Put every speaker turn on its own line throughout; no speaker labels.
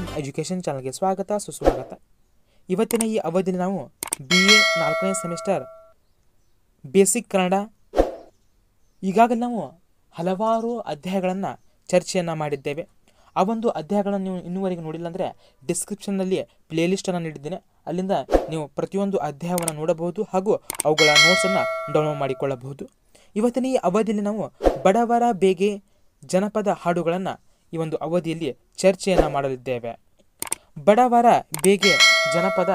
education education ಚಾನಲ್ಗೆ ಸ್ವಾಗತ ಸುಸ್ವಾಗತ ಇವತ್ತಿನ ಈ ಅವಧಿಯಲ್ಲಿ ನಾವು ಬಿ ಎ ನಾಲ್ಕನೇ ಸೆಮಿಸ್ಟರ್ ಬೇಸಿಕ್ ಕನ್ನಡ ಈಗಾಗಲೇ ನಾವು ಹಲವಾರು ಅಧ್ಯಾಯಗಳನ್ನು ಚರ್ಚೆಯನ್ನು ಮಾಡಿದ್ದೇವೆ ಆ ಒಂದು ಅಧ್ಯಾಯಗಳನ್ನು ನೀವು ಇನ್ನೂವರೆಗೆ ನೋಡಿಲ್ಲ ಅಂದರೆ ಡಿಸ್ಕ್ರಿಪ್ಷನ್ನಲ್ಲಿ ಪ್ಲೇಲಿಸ್ಟನ್ನು ನೀಡಿದ್ದೀನಿ ನೀಡಿದ್ದೇನೆ ಅಲ್ಲಿಂದ ನೀವು ಪ್ರತಿಯೊಂದು ಅಧ್ಯಾಯವನ್ನು ನೋಡಬಹುದು ಹಾಗೂ ಅವುಗಳ ನೋಟ್ಸನ್ನು ಡೌನ್ಲೋಡ್ ಮಾಡಿಕೊಳ್ಳಬಹುದು ಇವತ್ತಿನ ಈ ಅವಧಿಯಲ್ಲಿ ನಾವು ಬಡವರ ಬೇಗೆ ಜನಪದ ಹಾಡುಗಳನ್ನು ಈ ಒಂದು ಅವಧಿಯಲ್ಲಿ ಚರ್ಚೆಯನ್ನು ಮಾಡಲಿದ್ದೇವೆ ಬಡವರ ಬೇಗೆ ಜನಪದ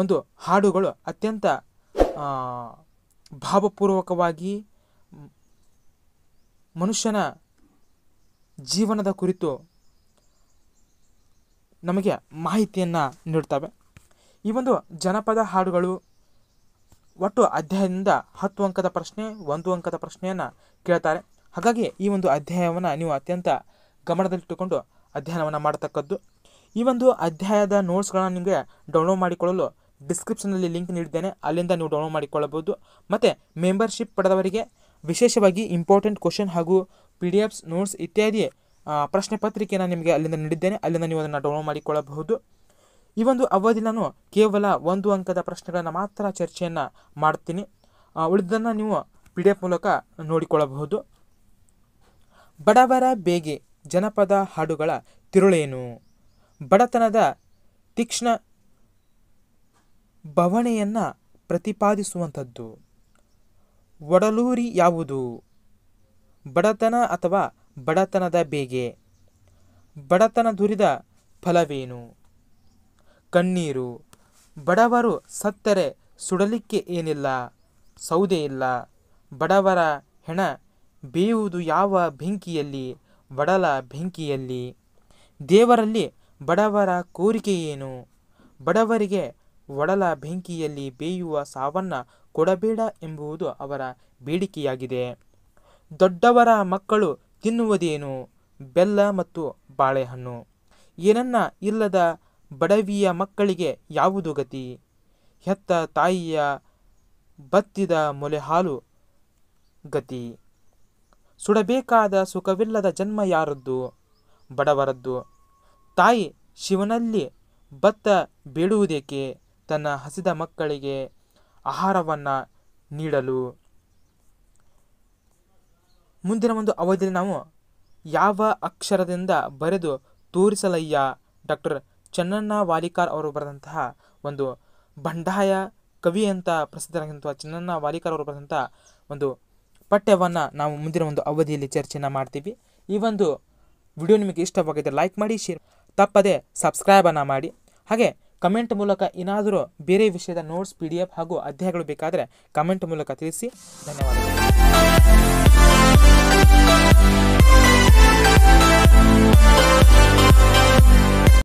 ಒಂದು ಹಾಡುಗಳು ಅತ್ಯಂತ ಭಾವಪೂರ್ವಕವಾಗಿ ಮನುಷ್ಯನ ಜೀವನದ ಕುರಿತು ನಮಗೆ ಮಾಹಿತಿಯನ್ನು ನೀಡ್ತವೆ ಈ ಒಂದು ಜನಪದ ಹಾಡುಗಳು ಒಟ್ಟು ಅಧ್ಯಾಯದಿಂದ ಹತ್ತು ಅಂಕದ ಪ್ರಶ್ನೆ ಒಂದು ಅಂಕದ ಪ್ರಶ್ನೆಯನ್ನು ಕೇಳ್ತಾರೆ ಹಾಗಾಗಿ ಈ ಒಂದು ಅಧ್ಯಾಯವನ್ನು ನೀವು ಅತ್ಯಂತ ಗಮನದಲ್ಲಿಟ್ಟುಕೊಂಡು ಅಧ್ಯಯನವನ್ನು ಮಾಡತಕ್ಕದ್ದು ಈ ಒಂದು ಅಧ್ಯಾಯದ ನೋಟ್ಸ್ಗಳನ್ನು ನಿಮಗೆ ಡೌನ್ಲೋಡ್ ಮಾಡಿಕೊಳ್ಳಲು ಡಿಸ್ಕ್ರಿಪ್ಷನಲ್ಲಿ ಲಿಂಕ್ ನೀಡಿದ್ದೇನೆ ಅಲ್ಲಿಂದ ನೀವು ಡೌನ್ಲೋಡ್ ಮಾಡಿಕೊಳ್ಳಬಹುದು ಮತ್ತು ಮೆಂಬರ್ಶಿಪ್ ಪಡೆದವರಿಗೆ ವಿಶೇಷವಾಗಿ ಇಂಪಾರ್ಟೆಂಟ್ ಕ್ವಶನ್ ಹಾಗೂ ಪಿ ಡಿ ಎಫ್ಸ್ ನೋಟ್ಸ್ ಇತ್ಯಾದಿ ಪ್ರಶ್ನೆ ಪತ್ರಿಕೆಯನ್ನು ನಿಮಗೆ ಅಲ್ಲಿಂದ ನೀಡಿದ್ದೇನೆ ಅಲ್ಲಿಂದ ನೀವು ಅದನ್ನು ಡೌನ್ಲೋಡ್ ಮಾಡಿಕೊಳ್ಳಬಹುದು ಈ ಒಂದು ಅವಧಿ ನಾನು ಕೇವಲ ಒಂದು ಅಂಕದ ಪ್ರಶ್ನೆಗಳನ್ನು ಮಾತ್ರ ಚರ್ಚೆಯನ್ನು ಮಾಡ್ತೀನಿ ಉಳಿದನ್ನು ನೀವು ಪಿ ಡಿ ಎಫ್ ಮೂಲಕ ನೋಡಿಕೊಳ್ಳಬಹುದು ಬಡವರ ಬೇಗೆ ಜನಪದ ಹಾಡುಗಳ ತಿರುಳೇನು ಬಡತನದ ತೀಕ್ಷ್ಣ ಬವಣೆಯನ್ನು ಪ್ರತಿಪಾದಿಸುವಂಥದ್ದು ಒಡಲೂರಿ ಯಾವುದು ಬಡತನ ಅಥವಾ ಬಡತನದ ಬೇಗೆ ಬಡತನ ದುರಿದ ಫಲವೇನು ಕಣ್ಣೀರು ಬಡವರು ಸತ್ತರೆ ಸುಡಲಿಕ್ಕೆ ಏನಿಲ್ಲ ಸೌದೆ ಇಲ್ಲ ಬಡವರ ಹೆಣ ಬೇಯುವುದು ಯಾವ ಬೆಂಕಿಯಲ್ಲಿ ಬಡಲ ಬೆಂಕಿಯಲ್ಲಿ ದೇವರಲ್ಲಿ ಬಡವರ ಕೋರಿಕೆಯೇನು ಏನು ಬಡವರಿಗೆ ಒಡಲ ಬೆಂಕಿಯಲ್ಲಿ ಬೇಯುವ ಸಾವನ್ನ ಕೊಡಬೇಡ ಎಂಬುವುದು ಅವರ ಬೇಡಿಕೆಯಾಗಿದೆ ದೊಡ್ಡವರ ಮಕ್ಕಳು ತಿನ್ನುವುದೇನು ಬೆಲ್ಲ ಮತ್ತು ಬಾಳೆಹಣ್ಣು ಏನನ್ನ ಇಲ್ಲದ ಬಡವಿಯ ಮಕ್ಕಳಿಗೆ ಯಾವುದು ಗತಿ ಹೆತ್ತ ತಾಯಿಯ ಬತ್ತಿದ ಮೊಲೆ ಹಾಲು ಗತಿ ಸುಡಬೇಕಾದ ಸುಖವಿಲ್ಲದ ಜನ್ಮ ಯಾರದ್ದು ಬಡವರದ್ದು ತಾಯಿ ಶಿವನಲ್ಲಿ ಭತ್ತ ಬೇಡುವುದೇಕೆ ತನ್ನ ಹಸಿದ ಮಕ್ಕಳಿಗೆ ಆಹಾರವನ್ನು ನೀಡಲು ಮುಂದಿನ ಒಂದು ಅವಧಿಯಲ್ಲಿ ನಾವು ಯಾವ ಅಕ್ಷರದಿಂದ ಬರೆದು ತೋರಿಸಲಯ್ಯ ಡಾಕ್ಟರ್ ಚನ್ನಣ್ಣ ವಾಲಿಕಾರ್ ಅವರು ಬರೆದಂತಹ ಒಂದು ಬಂಡಾಯ ಕವಿ ಅಂತ ಪ್ರಸಿದ್ಧರಾಗಿರುವಂಥ ಚನ್ನಣ್ಣ ವಾಲಿಕಾರ್ ಅವರು ಬರೆದಂಥ ಒಂದು ಪಠ್ಯವನ್ನು ನಾವು ಮುಂದಿನ ಒಂದು ಅವಧಿಯಲ್ಲಿ ಚರ್ಚೆಯನ್ನು ಮಾಡ್ತೀವಿ ಈ ಒಂದು ವಿಡಿಯೋ ನಿಮಗೆ ಇಷ್ಟವಾಗಿದೆ ಲೈಕ್ ಮಾಡಿ ಶೇರ್ ತಪ್ಪದೆ ಸಬ್ಸ್ಕ್ರೈಬನ್ನು ಮಾಡಿ ಹಾಗೆ ಕಮೆಂಟ್ ಮೂಲಕ ಏನಾದರೂ ಬೇರೆ ವಿಷಯದ ನೋಟ್ಸ್ ಪಿ ಡಿ ಎಫ್ ಹಾಗೂ ಅಧ್ಯಾಯಗಳು ಬೇಕಾದರೆ ಕಮೆಂಟ್ ಮೂಲಕ ತಿಳಿಸಿ ಧನ್ಯವಾದಗಳು